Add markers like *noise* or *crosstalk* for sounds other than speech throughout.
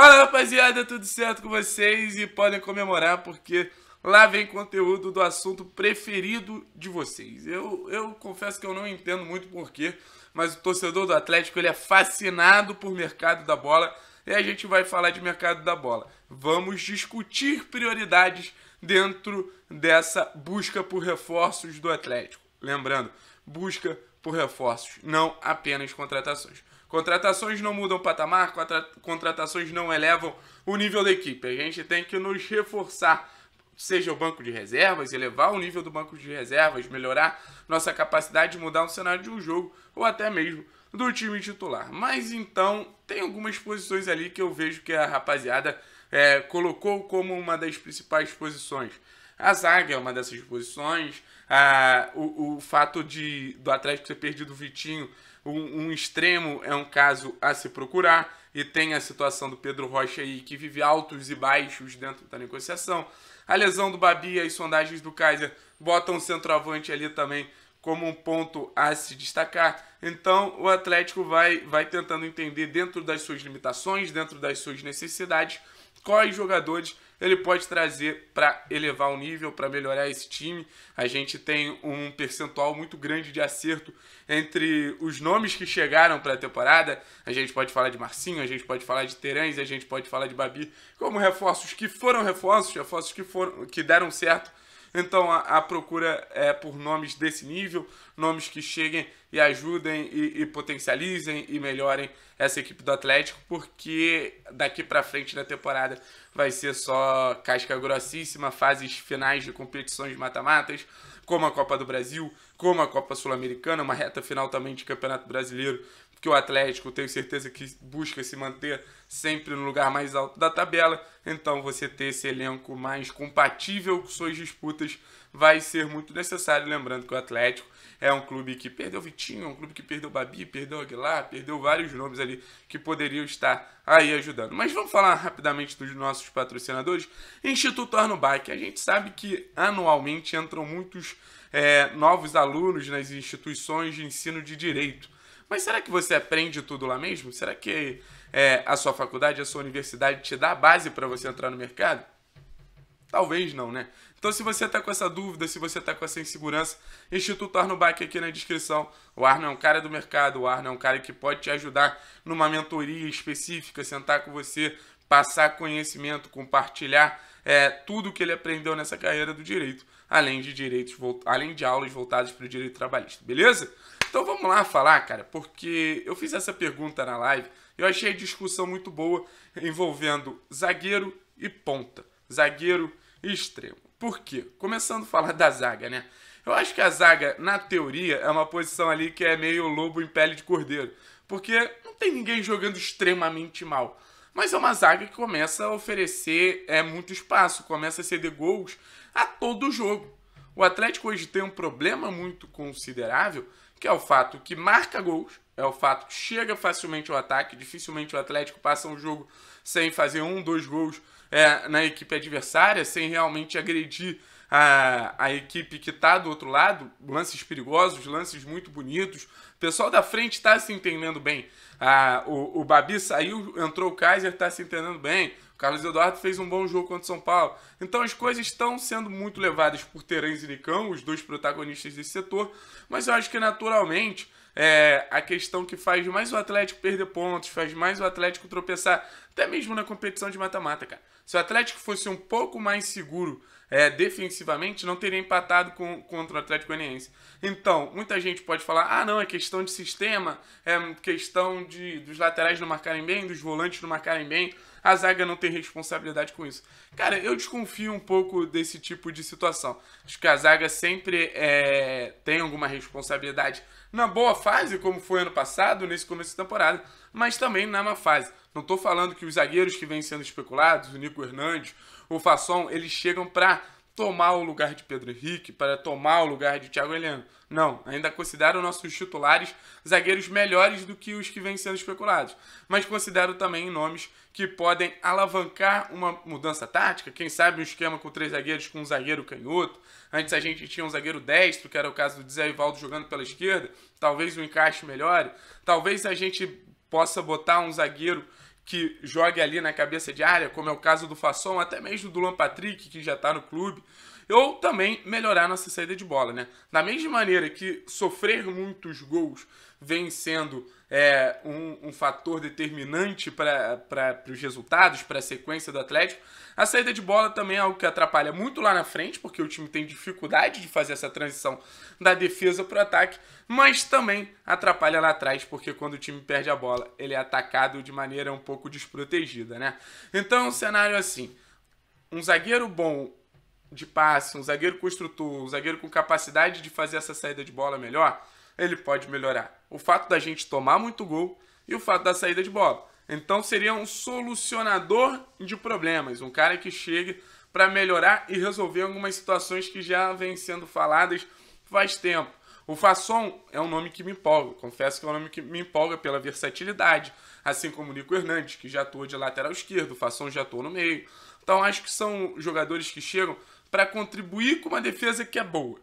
Fala rapaziada, tudo certo com vocês? E podem comemorar porque lá vem conteúdo do assunto preferido de vocês. Eu, eu confesso que eu não entendo muito porquê, mas o torcedor do Atlético ele é fascinado por mercado da bola e a gente vai falar de mercado da bola. Vamos discutir prioridades dentro dessa busca por reforços do Atlético. Lembrando, busca por reforços, não apenas contratações. Contratações não mudam o patamar, contratações não elevam o nível da equipe. A gente tem que nos reforçar, seja o banco de reservas, elevar o nível do banco de reservas, melhorar nossa capacidade de mudar o cenário de um jogo ou até mesmo do time titular. Mas então, tem algumas posições ali que eu vejo que a rapaziada é, colocou como uma das principais posições. A zaga é uma dessas posições, a, o, o fato de do Atlético ter perdido o Vitinho, um, um extremo é um caso a se procurar, e tem a situação do Pedro Rocha aí que vive altos e baixos dentro da negociação. A lesão do Babi e as sondagens do Kaiser botam o centroavante ali também como um ponto a se destacar. Então o Atlético vai, vai tentando entender dentro das suas limitações, dentro das suas necessidades, quais jogadores ele pode trazer para elevar o nível, para melhorar esse time. A gente tem um percentual muito grande de acerto entre os nomes que chegaram para a temporada. A gente pode falar de Marcinho, a gente pode falar de Terães, a gente pode falar de Babi, como reforços que foram reforços, reforços que, foram, que deram certo então a, a, procura é por nomes desse nível, nomes que cheguem e ajudem e, e potencializem e melhorem essa equipe do Atlético, porque daqui para frente da temporada vai ser só casca grossíssima, fases finais de competições de mata-matas, como a Copa do Brasil, como a Copa Sul-Americana, uma reta final também de Campeonato Brasileiro que o Atlético, tenho certeza que busca se manter sempre no lugar mais alto da tabela. Então, você ter esse elenco mais compatível com suas disputas vai ser muito necessário. Lembrando que o Atlético é um clube que perdeu Vitinho, é um clube que perdeu Babi, perdeu Aguilar, perdeu vários nomes ali que poderiam estar aí ajudando. Mas vamos falar rapidamente dos nossos patrocinadores. Instituto Arnubac. A gente sabe que anualmente entram muitos é, novos alunos nas instituições de ensino de direito. Mas será que você aprende tudo lá mesmo? Será que é, a sua faculdade, a sua universidade te dá a base para você entrar no mercado? Talvez não, né? Então, se você está com essa dúvida, se você está com essa insegurança, Instituto Arno Bach aqui na descrição. O Arno é um cara do mercado, o Arno é um cara que pode te ajudar numa mentoria específica, sentar com você, passar conhecimento, compartilhar é, tudo que ele aprendeu nessa carreira do direito, além de direitos, além de aulas voltadas para o direito trabalhista, beleza? Então vamos lá falar, cara, porque eu fiz essa pergunta na live. Eu achei a discussão muito boa envolvendo zagueiro e ponta, zagueiro e extremo. Por quê? Começando a falar *laughs* da zaga, né? Eu acho que a zaga, na teoria, é uma posição ali que é meio lobo em pele de cordeiro, porque não tem ninguém jogando extremamente mal. Mas é uma zaga que começa a oferecer é, muito espaço, começa a ceder gols a todo jogo. O Atlético hoje tem um problema muito considerável, que é o fato que marca gols, é o fato que chega facilmente ao ataque, dificilmente o Atlético passa um jogo sem fazer um, dois gols é, na equipe adversária, sem realmente agredir a, a equipe que está do outro lado, lances perigosos, lances muito bonitos. O pessoal da frente está se entendendo bem. a o, o Babi saiu, entrou o Kaiser, está se entendendo bem. O Carlos Eduardo fez um bom jogo contra o São Paulo. Então as coisas estão sendo muito levadas por Terence e Nicão, os dois protagonistas desse setor, mas eu acho que naturalmente é, a questão que faz mais o Atlético perder pontos, faz mais o Atlético tropeçar, até mesmo na competição de mata-mata, cara. Se o Atlético fosse um pouco mais seguro é, defensivamente, não teria empatado com, contra o Atlético Goianiense. Então, muita gente pode falar: ah, não, é questão de sistema, é questão de dos laterais não marcarem bem, dos volantes não marcarem bem a zaga não tem responsabilidade com isso. Cara, eu desconfio um pouco desse tipo de situação. Acho que a zaga sempre é, tem alguma responsabilidade na boa fase, como foi ano passado, nesse começo de temporada, mas também na má fase. Não estou falando que os zagueiros que vêm sendo especulados, o Nico Hernandes, o Fasson, eles chegam para tomar o lugar de Pedro Henrique, para tomar o lugar de Thiago Heleno. Não, ainda considero nossos titulares zagueiros melhores do que os que vêm sendo especulados, mas considero também nomes que podem alavancar uma mudança tática, quem sabe um esquema com três zagueiros, com um zagueiro canhoto. Antes a gente tinha um zagueiro destro, que era o caso do Ivaldo jogando pela esquerda, talvez o um encaixe melhore, talvez a gente possa botar um zagueiro que jogue ali na cabeça de área, como é o caso do Fasson, até mesmo do Luan Patrick, que já está no clube, ou também melhorar nossa saída de bola, né? Da mesma maneira que sofrer muitos gols vem sendo é, um, um, fator determinante para os resultados, para a sequência do Atlético. A saída de bola também é algo que atrapalha muito lá na frente, porque o time tem dificuldade de fazer essa transição da defesa para o ataque, mas também atrapalha lá atrás, porque quando o time perde a bola, ele é atacado de maneira um pouco desprotegida, né? Então, um cenário assim, um zagueiro bom de passe, um zagueiro construtor, um zagueiro com capacidade de fazer essa saída de bola melhor, ele pode melhorar. O fato da gente tomar muito gol e o fato da saída de bola. Então seria um solucionador de problemas, um cara que chegue para melhorar e resolver algumas situações que já vêm sendo faladas faz tempo. O Fasson é um nome que me empolga, confesso que é um nome que me empolga pela versatilidade, assim como o Nico Hernandes, que já atua de lateral esquerdo, o Fasson já atua no meio. Então acho que são jogadores que chegam para contribuir com uma defesa que é boa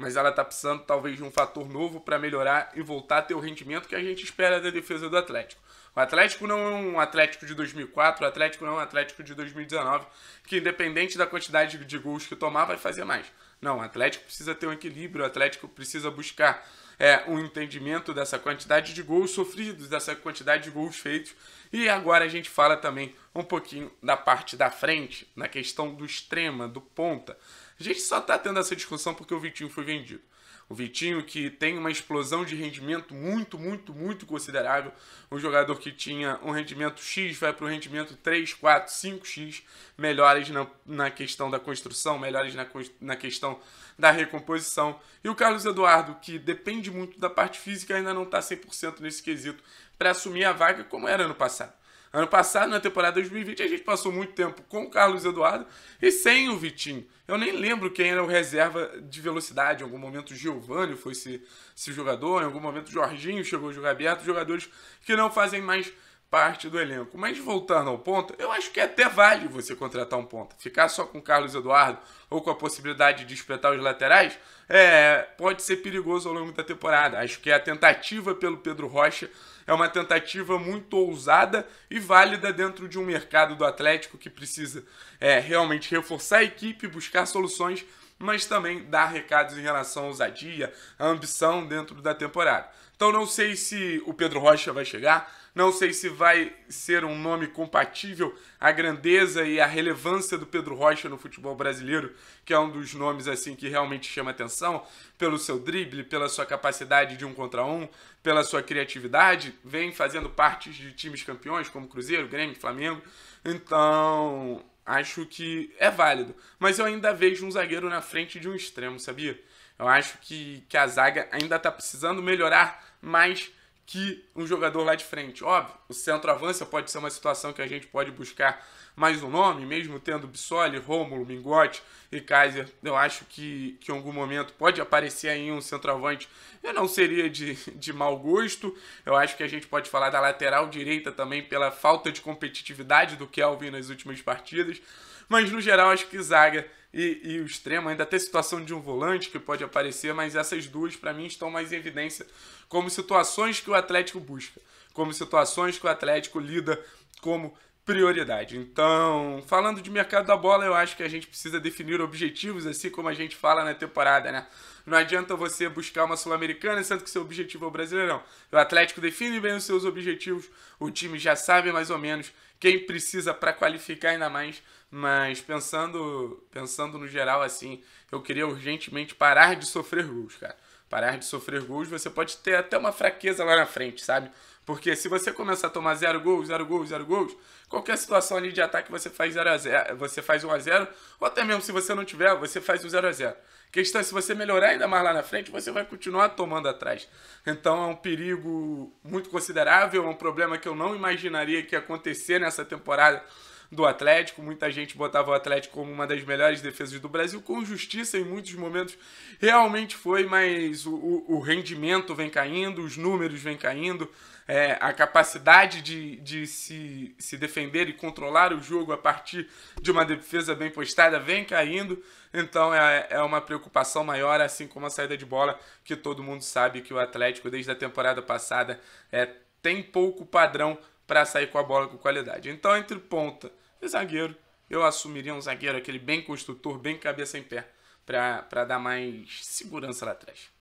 mas ela está precisando talvez de um fator novo para melhorar e voltar a ter o rendimento que a gente espera da defesa do Atlético. O Atlético não é um Atlético de 2004, o Atlético não é um Atlético de 2019, que independente da quantidade de gols que tomar, vai fazer mais. Não, o Atlético precisa ter um equilíbrio, o Atlético precisa buscar é, um entendimento dessa quantidade de gols sofridos, dessa quantidade de gols feitos. E agora a gente fala também um pouquinho da parte da frente, na questão do extrema, do ponta. A gente só está tendo essa discussão porque o Vitinho foi vendido. O Vitinho que tem uma explosão de rendimento muito, muito, muito considerável. Um jogador que tinha um rendimento X vai para o rendimento 3, 4, 5X. Melhores na, na questão da construção, melhores na, na questão da recomposição. E o Carlos Eduardo, que depende muito da parte física, ainda não está 100% nesse quesito para assumir a vaga como era no passado. Ano passado, na temporada 2020, a gente passou muito tempo com o Carlos Eduardo e sem o Vitinho. Eu nem lembro quem era o reserva de velocidade. Em algum momento, o Giovanni foi esse, esse jogador, em algum momento, o Jorginho chegou a jogar aberto. Jogadores que não fazem mais parte do elenco. Mas voltando ao ponto, eu acho que até vale você contratar um ponta. Ficar só com o Carlos Eduardo ou com a possibilidade de espetar os laterais é, pode ser perigoso ao longo da temporada. Acho que a tentativa pelo Pedro Rocha é uma tentativa muito ousada e válida dentro de um mercado do Atlético que precisa é, realmente reforçar a equipe, buscar soluções mas também dá recados em relação à ousadia, à ambição dentro da temporada. Então não sei se o Pedro Rocha vai chegar, não sei se vai ser um nome compatível à grandeza e à relevância do Pedro Rocha no futebol brasileiro, que é um dos nomes assim que realmente chama atenção pelo seu drible, pela sua capacidade de um contra um, pela sua criatividade, vem fazendo parte de times campeões como Cruzeiro, Grêmio, Flamengo. Então, acho que é válido. Mas eu ainda vejo um zagueiro na frente de um extremo, sabia? Eu acho que, que a zaga ainda está precisando melhorar mais que um jogador lá de frente. Óbvio, o centroavança pode ser uma situação que a gente pode buscar mais um nome, mesmo tendo Bissoli, Rômulo, Mingote e Kaiser. Eu acho que, que em algum momento pode aparecer aí um centroavante. Eu não seria de, de mau gosto. Eu acho que a gente pode falar da lateral direita também pela falta de competitividade do Kelvin nas últimas partidas. Mas no geral, acho que zaga e, e o extremo, ainda tem situação de um volante que pode aparecer, mas essas duas para mim estão mais em evidência como situações que o Atlético busca, como situações que o Atlético lida como prioridade. Então, falando de mercado da bola, eu acho que a gente precisa definir objetivos, assim como a gente fala na temporada, né? Não adianta você buscar uma Sul-Americana, sendo que seu objetivo é o Brasileirão. O Atlético define bem os seus objetivos, o time já sabe mais ou menos quem precisa para qualificar ainda mais, mas pensando, pensando no geral assim, eu queria urgentemente parar de sofrer gols, cara parar de sofrer gols, você pode ter até uma fraqueza lá na frente, sabe? Porque se você começar a tomar zero gols, zero gols, zero gols, qualquer situação ali de ataque você faz 0 a 0, você faz 1 a 0, ou até mesmo se você não tiver, você faz o 0 a 0. A questão é se você melhorar ainda mais lá na frente, você vai continuar tomando atrás. Então é um perigo muito considerável, é um problema que eu não imaginaria que ia acontecer nessa temporada do Atlético. Muita gente botava o Atlético como uma das melhores defesas do Brasil, com justiça em muitos momentos. Realmente foi, mas o, o, o rendimento vem caindo, os números vem caindo. É, a capacidade de, de se, se defender e controlar o jogo a partir de uma defesa bem postada vem caindo, então é, é uma preocupação maior, assim como a saída de bola, que todo mundo sabe que o Atlético, desde a temporada passada, é, tem pouco padrão para sair com a bola com qualidade. Então, entre ponta e zagueiro. Eu assumiria um zagueiro, aquele bem construtor, bem cabeça em pé, para dar mais segurança lá atrás.